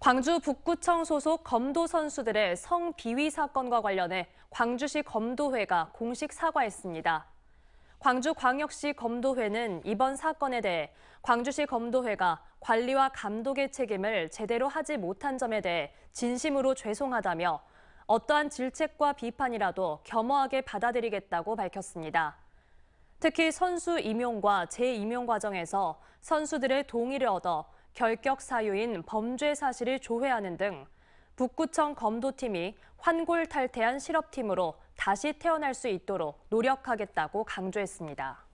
광주 북구청 소속 검도 선수들의 성비위 사건과 관련해 광주시 검도회가 공식 사과했습니다. 광주광역시 검도회는 이번 사건에 대해 광주시 검도회가 관리와 감독의 책임을 제대로 하지 못한 점에 대해 진심으로 죄송하다며 어떠한 질책과 비판이라도 겸허하게 받아들이겠다고 밝혔습니다. 특히 선수 임용과 재임용 과정에서 선수들의 동의를 얻어 결격 사유인 범죄 사실을 조회하는 등 북구청 검도팀이 환골 탈퇴한 실업팀으로 다시 태어날 수 있도록 노력하겠다고 강조했습니다.